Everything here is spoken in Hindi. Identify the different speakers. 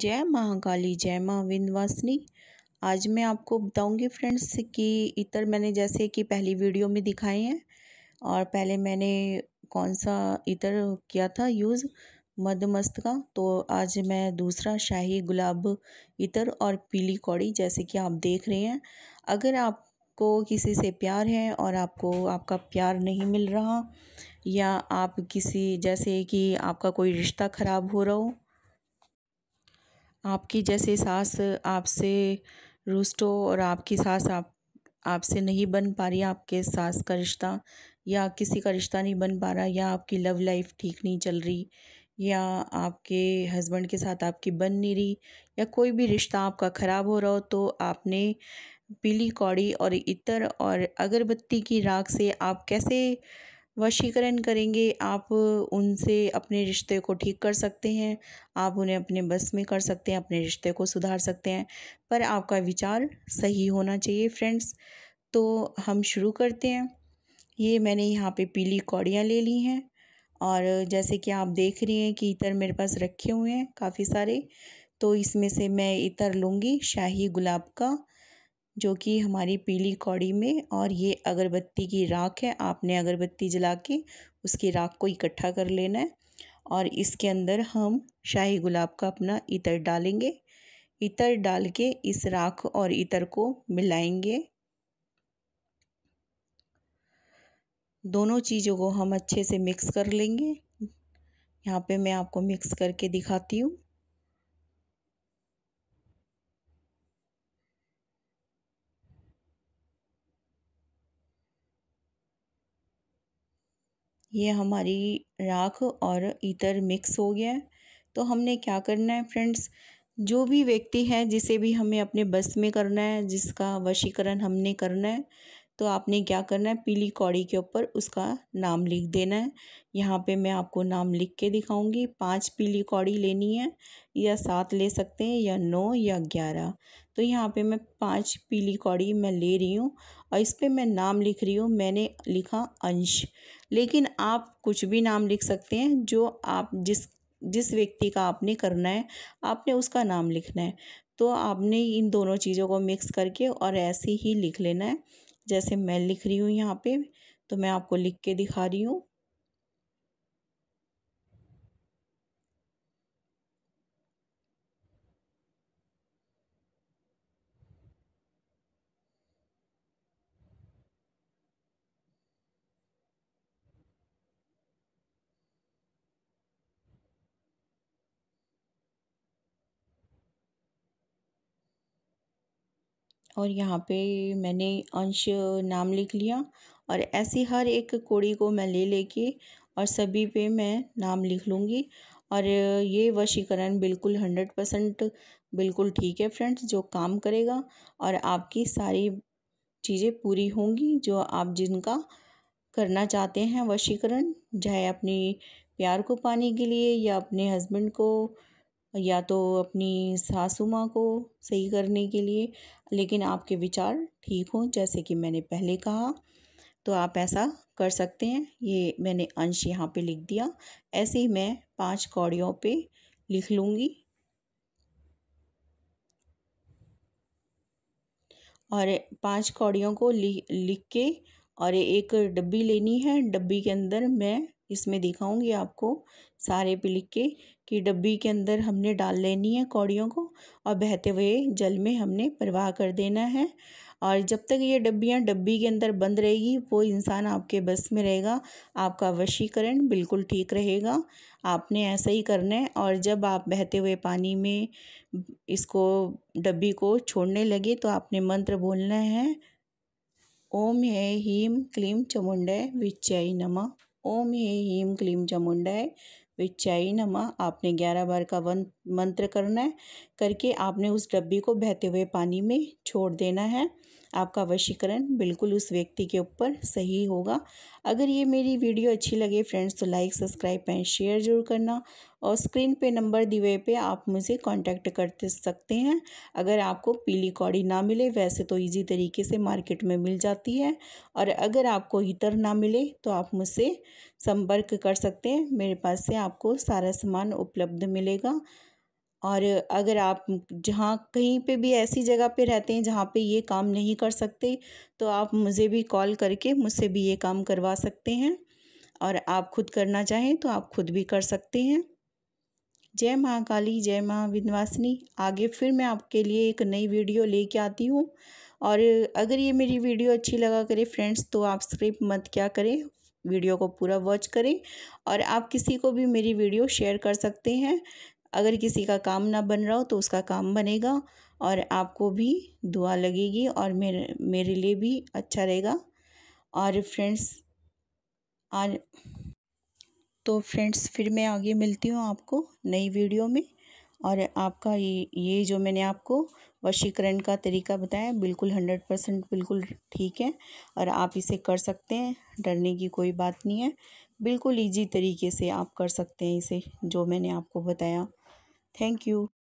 Speaker 1: जय महाकाली जय माँ विंध्यवासिनी आज मैं आपको बताऊंगी फ्रेंड्स कि इतर मैंने जैसे कि पहली वीडियो में दिखाए हैं और पहले मैंने कौन सा इतर किया था यूज़ मधमस्त का तो आज मैं दूसरा शाही गुलाब इतर और पीली कौड़ी जैसे कि आप देख रहे हैं अगर आप आपको किसी से प्यार है और आपको आपका प्यार नहीं मिल रहा या आप किसी जैसे कि आपका कोई रिश्ता ख़राब हो रहा हो आपकी जैसे सास आपसे रुष्ट हो और आपकी सास आप आपसे नहीं बन पा रही आपके सास का रिश्ता या किसी का रिश्ता नहीं बन पा रहा या आपकी लव लाइफ ठीक नहीं चल रही या आपके हस्बैंड के साथ आपकी बन नहीं रही या कोई भी रिश्ता आपका ख़राब हो रहा हो तो आपने पीली कौड़ी और इतर और अगरबत्ती की राख से आप कैसे वशीकरण करेंगे आप उनसे अपने रिश्ते को ठीक कर सकते हैं आप उन्हें अपने बस में कर सकते हैं अपने रिश्ते को सुधार सकते हैं पर आपका विचार सही होना चाहिए फ्रेंड्स तो हम शुरू करते हैं ये मैंने यहाँ पे पीली कौड़ियाँ ले ली हैं और जैसे कि आप देख रही हैं कि इतर मेरे पास रखे हुए हैं काफ़ी सारे तो इसमें से मैं इतर लूँगी शाही गुलाब का जो कि हमारी पीली कौड़ी में और ये अगरबत्ती की राख है आपने अगरबत्ती जला के उसकी राख को इकट्ठा कर लेना है और इसके अंदर हम शाही गुलाब का अपना इतर डालेंगे इतर डाल के इस राख और इतर को मिलाएंगे दोनों चीज़ों को हम अच्छे से मिक्स कर लेंगे यहाँ पे मैं आपको मिक्स करके दिखाती हूँ ये हमारी राख और इतर मिक्स हो गया है तो हमने क्या करना है फ्रेंड्स जो भी व्यक्ति है जिसे भी हमें अपने बस में करना है जिसका वशीकरण हमने करना है तो आपने क्या करना है पीली कौड़ी के ऊपर उसका नाम लिख देना है यहाँ पे मैं आपको नाम लिख के दिखाऊंगी पांच पीली कौड़ी लेनी है या सात ले सकते हैं या नौ या ग्यारह तो यहाँ पे मैं पांच पीली कौड़ी मैं ले रही हूँ और इस पर मैं नाम लिख रही हूँ मैंने लिखा अंश लेकिन आप कुछ भी नाम लिख सकते हैं जो आप जिस जिस व्यक्ति का आपने करना है आपने उसका नाम लिखना है तो आपने इन दोनों चीज़ों को मिक्स करके और ऐसे ही लिख लेना है जैसे मैं लिख रही हूँ यहाँ पे तो मैं आपको लिख के दिखा रही हूँ और यहाँ पे मैंने अंश नाम लिख लिया और ऐसी हर एक कोड़ी को मैं ले लेके और सभी पे मैं नाम लिख लूँगी और ये वशीकरण बिल्कुल हंड्रेड परसेंट बिल्कुल ठीक है फ्रेंड्स जो काम करेगा और आपकी सारी चीज़ें पूरी होंगी जो आप जिनका करना चाहते हैं वशीकरण चाहे अपनी प्यार को पाने के लिए या अपने हस्बैंड को या तो अपनी सासू माँ को सही करने के लिए लेकिन आपके विचार ठीक हों जैसे कि मैंने पहले कहा तो आप ऐसा कर सकते हैं ये मैंने अंश यहाँ पे लिख दिया ऐसे ही मैं पांच कौड़ियों पे लिख लूँगी और पांच कौड़ियों को लिख लिख के और एक डब्बी लेनी है डब्बी के अंदर मैं इसमें दिखाऊंगी आपको सारे पे लिख के कि डब्बी के अंदर हमने डाल लेनी है कौड़ियों को और बहते हुए जल में हमने प्रवाह कर देना है और जब तक ये डब्बियाँ डब्बी के अंदर बंद रहेगी वो इंसान आपके बस में रहेगा आपका वशीकरण बिल्कुल ठीक रहेगा आपने ऐसा ही करना है और जब आप बहते हुए पानी में इसको डब्बी को छोड़ने लगे तो आपने मंत्र बोलना है ओम है हीम क्लीम चमुंडे विचय नमः ओम हे हीम क्लीम चामुंडाय विचाई नमा आपने ग्यारह बार का वन मंत्र करना है करके आपने उस डब्बी को बहते हुए पानी में छोड़ देना है आपका वशीकरण बिल्कुल उस व्यक्ति के ऊपर सही होगा अगर ये मेरी वीडियो अच्छी लगे फ्रेंड्स तो लाइक सब्सक्राइब एंड शेयर जरूर करना और स्क्रीन पे नंबर दिए पे आप मुझे कांटेक्ट कर सकते हैं अगर आपको पीली कौड़ी ना मिले वैसे तो इजी तरीके से मार्केट में मिल जाती है और अगर आपको हीटर ना मिले तो आप मुझसे संपर्क कर सकते हैं मेरे पास से आपको सारा सामान उपलब्ध मिलेगा और अगर आप जहाँ कहीं पे भी ऐसी जगह पे रहते हैं जहाँ पे ये काम नहीं कर सकते तो आप मुझे भी कॉल करके मुझसे भी ये काम करवा सकते हैं और आप खुद करना चाहें तो आप खुद भी कर सकते हैं जय महाकाली जय माँ विंध्यवासिनी आगे फिर मैं आपके लिए एक नई वीडियो लेके आती हूँ और अगर ये मेरी वीडियो अच्छी लगा करे फ्रेंड्स तो आप स्क्रिप मत क्या करें वीडियो को पूरा वॉच करें और आप किसी को भी मेरी वीडियो शेयर कर सकते हैं अगर किसी का काम ना बन रहा हो तो उसका काम बनेगा और आपको भी दुआ लगेगी और मेरे मेरे लिए भी अच्छा रहेगा और फ्रेंड्स आज तो फ्रेंड्स फिर मैं आगे मिलती हूँ आपको नई वीडियो में और आपका ये ये जो मैंने आपको वशीकरण का तरीका बताया बिल्कुल हंड्रेड परसेंट बिल्कुल ठीक है और आप इसे कर सकते हैं डरने की कोई बात नहीं है बिल्कुल इजी तरीके से आप कर सकते हैं इसे जो मैंने आपको बताया थैंक यू